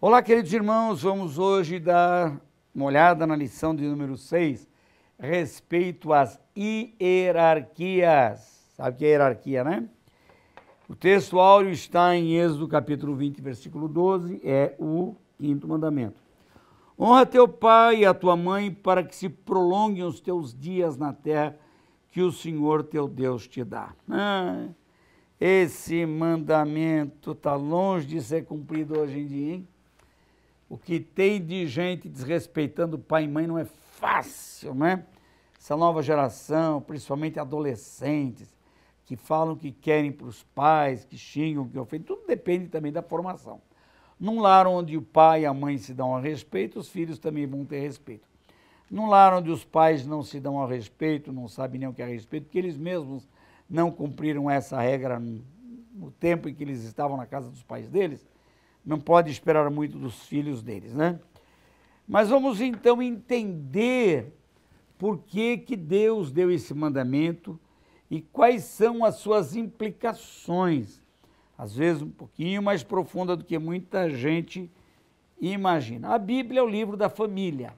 Olá, queridos irmãos, vamos hoje dar uma olhada na lição de número 6, respeito às hierarquias. Sabe o que é hierarquia, né? O texto áureo está em Êxodo capítulo 20, versículo 12, é o quinto mandamento. Honra teu pai e a tua mãe para que se prolonguem os teus dias na terra que o Senhor teu Deus te dá. Ah, esse mandamento está longe de ser cumprido hoje em dia, hein? O que tem de gente desrespeitando pai e mãe não é fácil, né? Essa nova geração, principalmente adolescentes, que falam que querem para os pais, que xingam, que ofendem, tudo depende também da formação. Num lar onde o pai e a mãe se dão a respeito, os filhos também vão ter respeito. Num lar onde os pais não se dão a respeito, não sabem nem o que é respeito, porque eles mesmos não cumpriram essa regra no tempo em que eles estavam na casa dos pais deles, não pode esperar muito dos filhos deles, né? Mas vamos então entender por que, que Deus deu esse mandamento e quais são as suas implicações, às vezes um pouquinho mais profunda do que muita gente imagina. A Bíblia é o livro da família,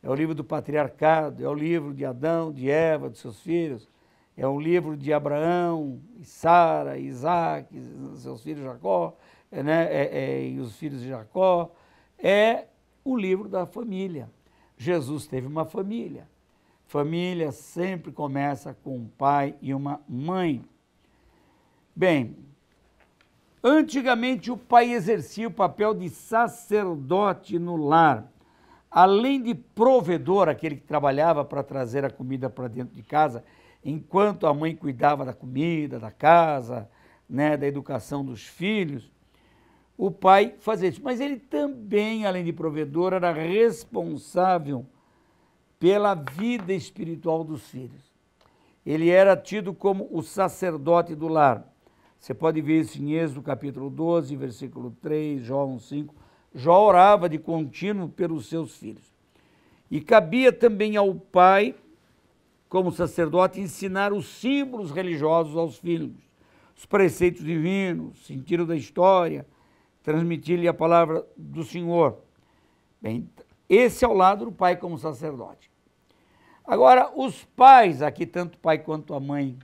é o livro do patriarcado, é o livro de Adão, de Eva, de seus filhos, é o livro de Abraão, Sara, Isaac, seus filhos Jacó, né, é, é, e os filhos de Jacó, é o livro da família. Jesus teve uma família. Família sempre começa com um pai e uma mãe. Bem, antigamente o pai exercia o papel de sacerdote no lar. Além de provedor, aquele que trabalhava para trazer a comida para dentro de casa, enquanto a mãe cuidava da comida, da casa, né, da educação dos filhos, o pai fazer isso. Mas ele também, além de provedor, era responsável pela vida espiritual dos filhos. Ele era tido como o sacerdote do lar. Você pode ver isso em Êxodo capítulo 12, versículo 3, João 5. Jó orava de contínuo pelos seus filhos. E cabia também ao pai, como sacerdote, ensinar os símbolos religiosos aos filhos, os preceitos divinos, o sentido da história, transmitir-lhe a palavra do Senhor. Bem, esse é o lado do pai como sacerdote. Agora, os pais, aqui tanto o pai quanto a mãe,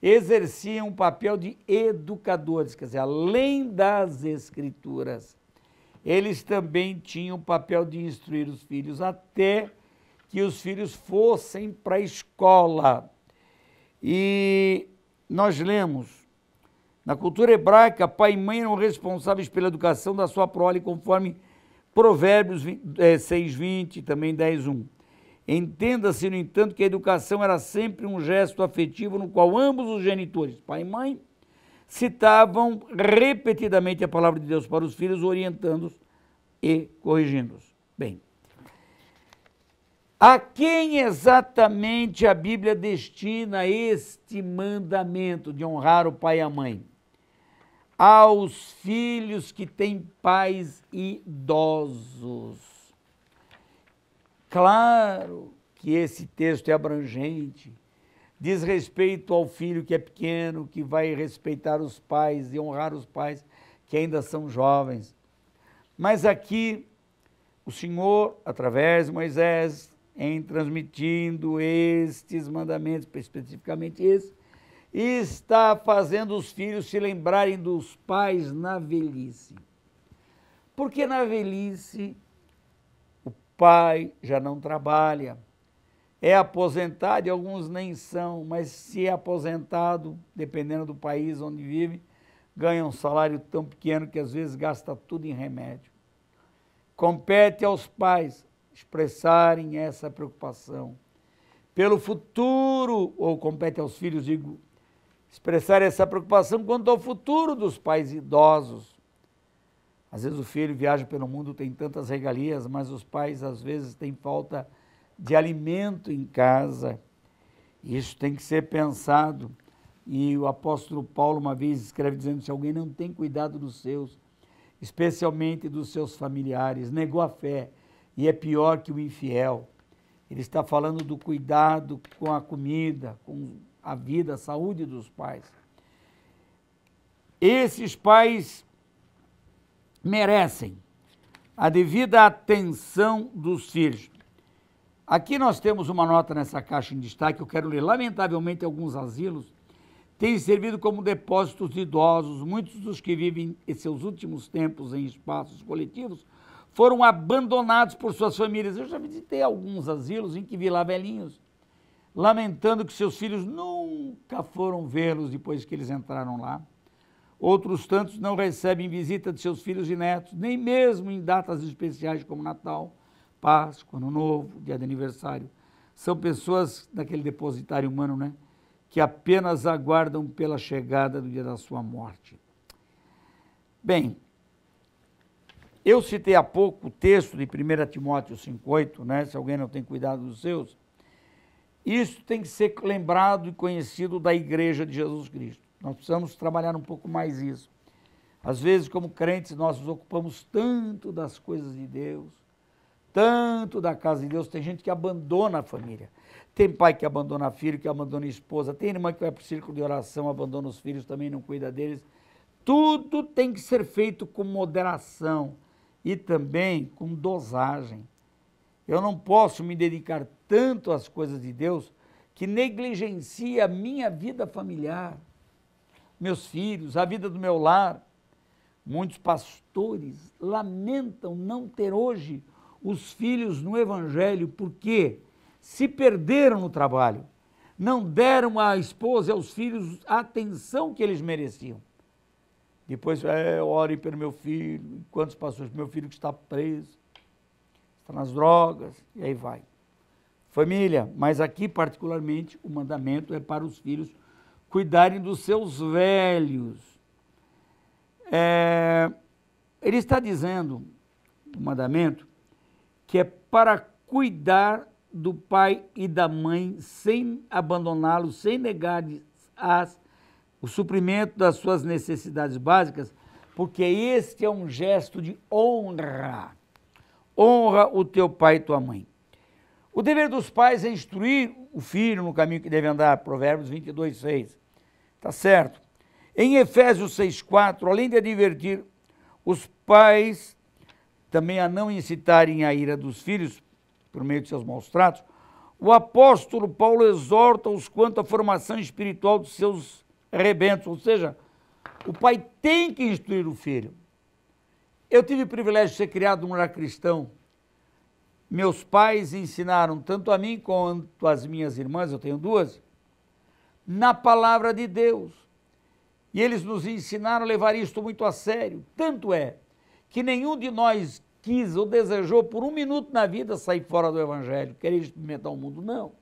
exerciam o papel de educadores, quer dizer, além das escrituras, eles também tinham o papel de instruir os filhos até que os filhos fossem para a escola. E nós lemos na cultura hebraica, pai e mãe eram responsáveis pela educação da sua prole, conforme Provérbios 6:20, eh, também 10:1. Entenda-se, no entanto, que a educação era sempre um gesto afetivo no qual ambos os genitores, pai e mãe, citavam repetidamente a palavra de Deus para os filhos, orientando-os e corrigindo-os. Bem, a quem exatamente a Bíblia destina este mandamento de honrar o pai e a mãe? aos filhos que têm pais idosos. Claro que esse texto é abrangente, diz respeito ao filho que é pequeno, que vai respeitar os pais e honrar os pais que ainda são jovens. Mas aqui, o Senhor, através de Moisés, em transmitindo estes mandamentos, especificamente esse, está fazendo os filhos se lembrarem dos pais na velhice. Porque na velhice o pai já não trabalha, é aposentado e alguns nem são, mas se é aposentado, dependendo do país onde vive, ganha um salário tão pequeno que às vezes gasta tudo em remédio. Compete aos pais expressarem essa preocupação pelo futuro, ou compete aos filhos, digo, expressar essa preocupação quanto ao futuro dos pais idosos. Às vezes o filho viaja pelo mundo, tem tantas regalias, mas os pais às vezes têm falta de alimento em casa. Isso tem que ser pensado. E o apóstolo Paulo uma vez escreve dizendo: se alguém não tem cuidado dos seus, especialmente dos seus familiares, negou a fé e é pior que o infiel. Ele está falando do cuidado com a comida, com a vida, a saúde dos pais. Esses pais merecem a devida atenção dos filhos. Aqui nós temos uma nota nessa caixa em destaque, eu quero ler. Lamentavelmente, alguns asilos têm servido como depósitos de idosos. Muitos dos que vivem seus últimos tempos em espaços coletivos foram abandonados por suas famílias. Eu já visitei alguns asilos em que vi lá velhinhos lamentando que seus filhos nunca foram vê-los depois que eles entraram lá. Outros tantos não recebem visita de seus filhos e netos, nem mesmo em datas especiais como Natal, Páscoa, Ano Novo, dia de aniversário. São pessoas daquele depositário humano, né? Que apenas aguardam pela chegada do dia da sua morte. Bem, eu citei há pouco o texto de 1 Timóteo 5,8, né? Se alguém não tem cuidado dos seus, isso tem que ser lembrado e conhecido da Igreja de Jesus Cristo. Nós precisamos trabalhar um pouco mais isso. Às vezes, como crentes, nós nos ocupamos tanto das coisas de Deus, tanto da casa de Deus. Tem gente que abandona a família. Tem pai que abandona filho, que abandona esposa. Tem irmã que vai para o círculo de oração, abandona os filhos, também não cuida deles. Tudo tem que ser feito com moderação e também com dosagem. Eu não posso me dedicar tanto as coisas de Deus que negligencia a minha vida familiar, meus filhos, a vida do meu lar. Muitos pastores lamentam não ter hoje os filhos no Evangelho porque se perderam no trabalho, não deram à esposa e aos filhos a atenção que eles mereciam. Depois, é, ore pelo meu filho, quantos pastores, meu filho que está preso, está nas drogas, e aí vai. Família, mas aqui particularmente o mandamento é para os filhos cuidarem dos seus velhos. É, ele está dizendo, o mandamento, que é para cuidar do pai e da mãe sem abandoná-los, sem negar as, o suprimento das suas necessidades básicas, porque este é um gesto de honra. Honra o teu pai e tua mãe. O dever dos pais é instruir o filho no caminho que deve andar, Provérbios 22, 6. Está certo? Em Efésios 6, 4, além de advertir os pais também a não incitarem a ira dos filhos por meio de seus maus tratos, o apóstolo Paulo exorta-os quanto à formação espiritual dos seus rebentos, ou seja, o pai tem que instruir o filho. Eu tive o privilégio de ser criado num lar cristão, meus pais ensinaram tanto a mim quanto as minhas irmãs, eu tenho duas, na palavra de Deus. E eles nos ensinaram a levar isto muito a sério. Tanto é que nenhum de nós quis ou desejou por um minuto na vida sair fora do Evangelho, querer experimentar o mundo, não.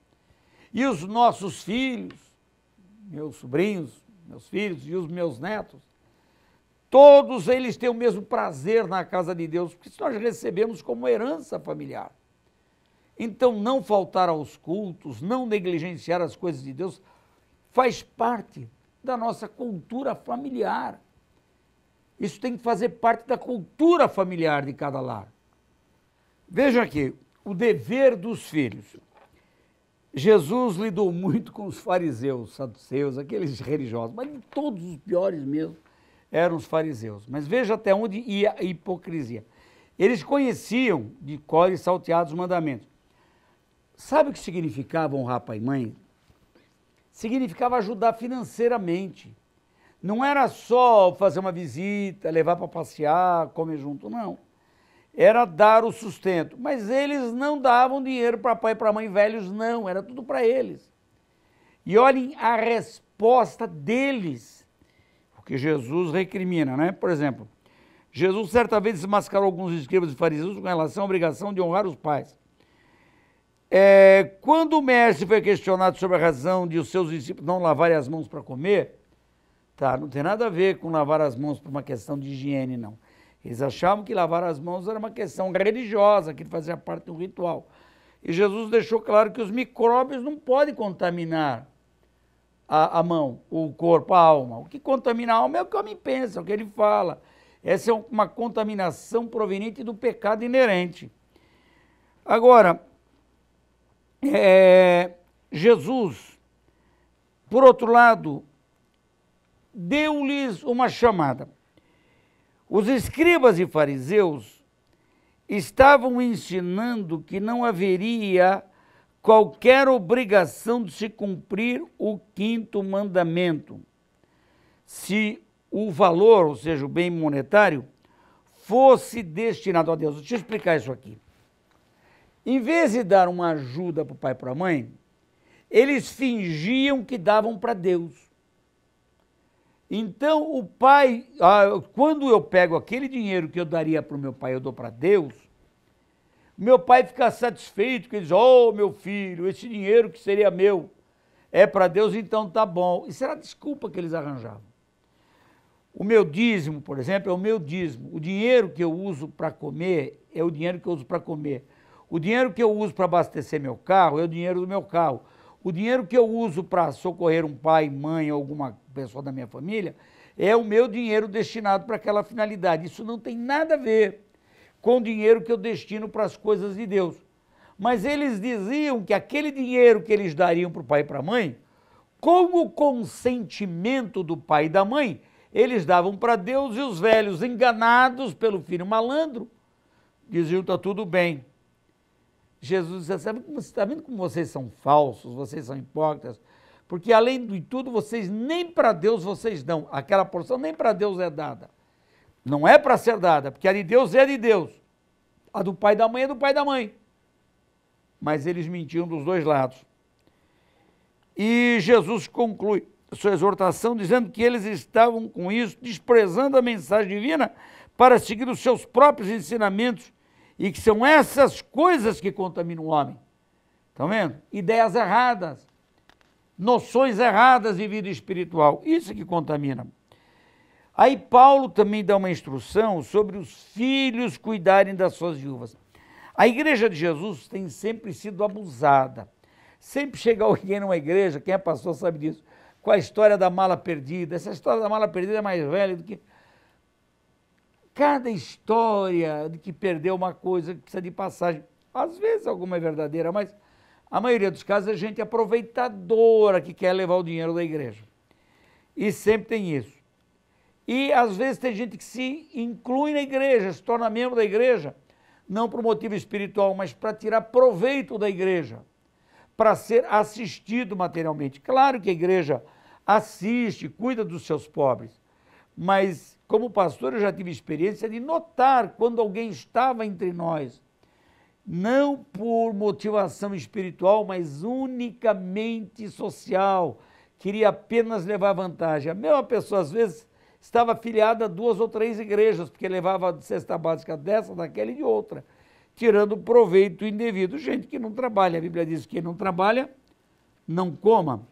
E os nossos filhos, meus sobrinhos, meus filhos e os meus netos, Todos eles têm o mesmo prazer na casa de Deus, porque isso nós recebemos como herança familiar. Então, não faltar aos cultos, não negligenciar as coisas de Deus, faz parte da nossa cultura familiar. Isso tem que fazer parte da cultura familiar de cada lar. Veja aqui, o dever dos filhos. Jesus lidou muito com os fariseus, saduceus, aqueles religiosos, mas de todos os piores mesmo eram os fariseus. Mas veja até onde ia a hipocrisia. Eles conheciam de cor e salteados os mandamentos. Sabe o que significava honrar pai e mãe? Significava ajudar financeiramente. Não era só fazer uma visita, levar para passear, comer junto, não. Era dar o sustento. Mas eles não davam dinheiro para pai e para mãe velhos, não. Era tudo para eles. E olhem a resposta deles que Jesus recrimina, né? Por exemplo, Jesus certa vez desmascarou alguns escribas e fariseus com relação à obrigação de honrar os pais. É, quando o mestre foi questionado sobre a razão de os seus discípulos não lavarem as mãos para comer, tá, não tem nada a ver com lavar as mãos por uma questão de higiene, não. Eles achavam que lavar as mãos era uma questão religiosa, que fazia parte do ritual. E Jesus deixou claro que os micróbios não podem contaminar a, a mão, o corpo, a alma. O que contamina a alma é o que o homem pensa, é o que ele fala. Essa é uma contaminação proveniente do pecado inerente. Agora, é, Jesus, por outro lado, deu-lhes uma chamada. Os escribas e fariseus estavam ensinando que não haveria qualquer obrigação de se cumprir o quinto mandamento, se o valor, ou seja, o bem monetário, fosse destinado a Deus. Deixa eu explicar isso aqui. Em vez de dar uma ajuda para o pai e para a mãe, eles fingiam que davam para Deus. Então o pai, ah, quando eu pego aquele dinheiro que eu daria para o meu pai, eu dou para Deus, meu pai fica satisfeito, que diz: Oh, meu filho, esse dinheiro que seria meu é para Deus, então tá bom. Isso era a desculpa que eles arranjavam. O meu dízimo, por exemplo, é o meu dízimo. O dinheiro que eu uso para comer é o dinheiro que eu uso para comer. O dinheiro que eu uso para abastecer meu carro é o dinheiro do meu carro. O dinheiro que eu uso para socorrer um pai, mãe, alguma pessoa da minha família é o meu dinheiro destinado para aquela finalidade. Isso não tem nada a ver com o dinheiro que eu destino para as coisas de Deus. Mas eles diziam que aquele dinheiro que eles dariam para o pai e para a mãe, com o consentimento do pai e da mãe, eles davam para Deus e os velhos, enganados pelo filho malandro, diziam: está tudo bem. Jesus disse: sabe como está vendo como vocês são falsos, vocês são hipócritas? Porque além de tudo, vocês nem para Deus vocês dão, aquela porção nem para Deus é dada. Não é para ser dada, porque a de Deus é de Deus. A do pai e da mãe é do pai e da mãe. Mas eles mentiam dos dois lados. E Jesus conclui sua exortação dizendo que eles estavam com isso desprezando a mensagem divina para seguir os seus próprios ensinamentos e que são essas coisas que contaminam o homem. Estão tá vendo? Ideias erradas, noções erradas de vida espiritual. Isso que contamina. Aí Paulo também dá uma instrução sobre os filhos cuidarem das suas viúvas. A igreja de Jesus tem sempre sido abusada. Sempre chega alguém numa igreja, quem é pastor sabe disso, com a história da mala perdida. Essa história da mala perdida é mais velha do que. Cada história de que perdeu uma coisa, que precisa de passagem. Às vezes alguma é verdadeira, mas a maioria dos casos é gente aproveitadora que quer levar o dinheiro da igreja. E sempre tem isso. E às vezes tem gente que se inclui na igreja, se torna membro da igreja, não por motivo espiritual, mas para tirar proveito da igreja, para ser assistido materialmente. Claro que a igreja assiste, cuida dos seus pobres, mas como pastor eu já tive experiência de notar quando alguém estava entre nós, não por motivação espiritual, mas unicamente social, queria apenas levar vantagem. A mesma pessoa às vezes estava afiliada a duas ou três igrejas, porque levava cesta básica dessa, daquela e de outra, tirando proveito indevido. Gente que não trabalha, a Bíblia diz que quem não trabalha, não coma.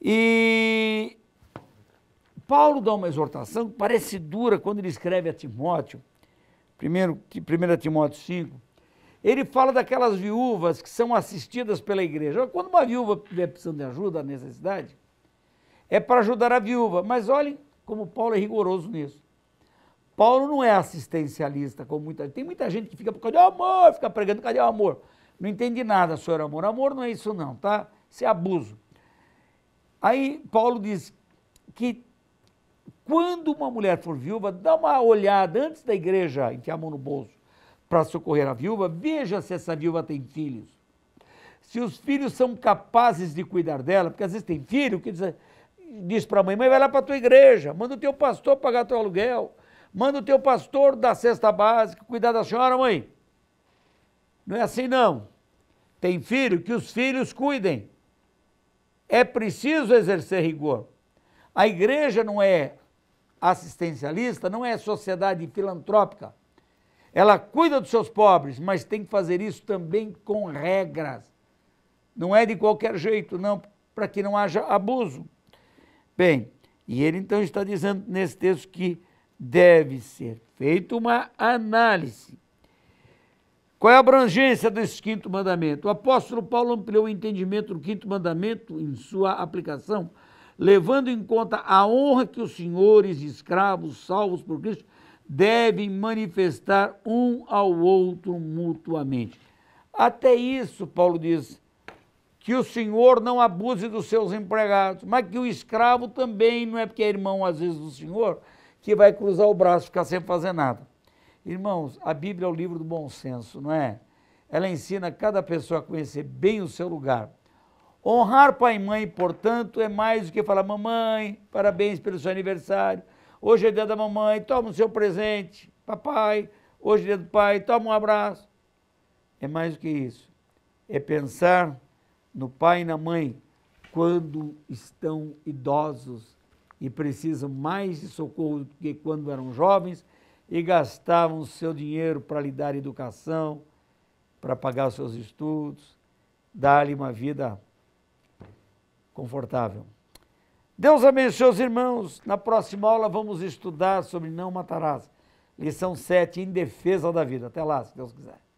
E Paulo dá uma exortação que parece dura quando ele escreve a Timóteo, 1 Timóteo 5, ele fala daquelas viúvas que são assistidas pela igreja. Quando uma viúva estiver precisando de ajuda, necessidade, é para ajudar a viúva. Mas olhem como Paulo é rigoroso nisso. Paulo não é assistencialista, como muita gente. Tem muita gente que fica, por causa de amor? Fica pregando, cadê o amor? Não entendi nada, senhor amor. Amor não é isso não, tá? Isso é abuso. Aí Paulo diz que quando uma mulher for viúva, dá uma olhada antes da igreja enfiar a mão no bolso para socorrer a viúva, veja se essa viúva tem filhos. Se os filhos são capazes de cuidar dela, porque às vezes tem filho que diz, disse para a mãe: mãe, vai lá para a tua igreja, manda o teu pastor pagar teu aluguel, manda o teu pastor dar cesta básica cuidar da senhora, mãe. Não é assim, não. Tem filho, que os filhos cuidem. É preciso exercer rigor. A igreja não é assistencialista, não é sociedade filantrópica. Ela cuida dos seus pobres, mas tem que fazer isso também com regras. Não é de qualquer jeito, não, para que não haja abuso. Bem, e ele então está dizendo nesse texto que deve ser feita uma análise. Qual é a abrangência desse quinto mandamento? O apóstolo Paulo ampliou o entendimento do quinto mandamento em sua aplicação, levando em conta a honra que os senhores escravos salvos por Cristo devem manifestar um ao outro mutuamente. Até isso, Paulo diz, que o senhor não abuse dos seus empregados, mas que o escravo também, não é porque é irmão às vezes do senhor, que vai cruzar o braço e ficar sem fazer nada. Irmãos, a Bíblia é o livro do bom senso, não é? Ela ensina cada pessoa a conhecer bem o seu lugar. Honrar pai e mãe, portanto, é mais do que falar: mamãe, parabéns pelo seu aniversário. Hoje é dia da mamãe, toma o seu presente. Papai, hoje é dia do pai, toma um abraço. É mais do que isso. É pensar no pai e na mãe, quando estão idosos e precisam mais de socorro do que quando eram jovens e gastavam seu dinheiro para lhe dar educação, para pagar seus estudos, dar-lhe uma vida confortável. Deus abençoe os irmãos. Na próxima aula vamos estudar sobre não matarás. Lição 7, em defesa da vida. Até lá, se Deus quiser.